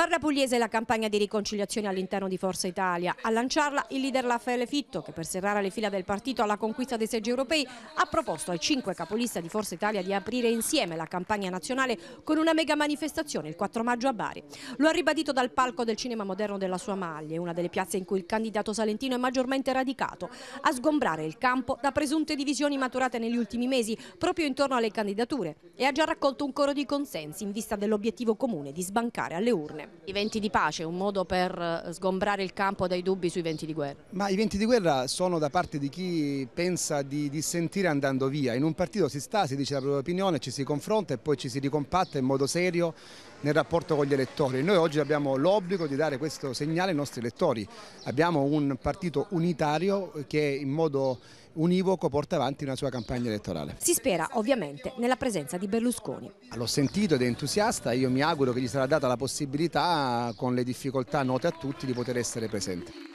Parla Pugliese la campagna di riconciliazione all'interno di Forza Italia. A lanciarla il leader Raffaele Fitto che per serrare le fila del partito alla conquista dei seggi europei ha proposto ai cinque capolista di Forza Italia di aprire insieme la campagna nazionale con una mega manifestazione il 4 maggio a Bari. Lo ha ribadito dal palco del cinema moderno della sua maglia, una delle piazze in cui il candidato salentino è maggiormente radicato, a sgombrare il campo da presunte divisioni maturate negli ultimi mesi proprio intorno alle candidature e ha già raccolto un coro di consensi in vista dell'obiettivo comune di sbancare alle urne. I venti di pace, un modo per eh, sgombrare il campo dai dubbi sui venti di guerra? Ma i venti di guerra sono da parte di chi pensa di dissentire andando via. In un partito si sta, si dice la propria opinione, ci si confronta e poi ci si ricompatta in modo serio nel rapporto con gli elettori. Noi oggi abbiamo l'obbligo di dare questo segnale ai nostri elettori. Abbiamo un partito unitario che in modo univoco porta avanti una sua campagna elettorale. Si spera ovviamente nella presenza di Berlusconi. L'ho sentito ed è entusiasta, io mi auguro che gli sarà data la possibilità con le difficoltà note a tutti di poter essere presente.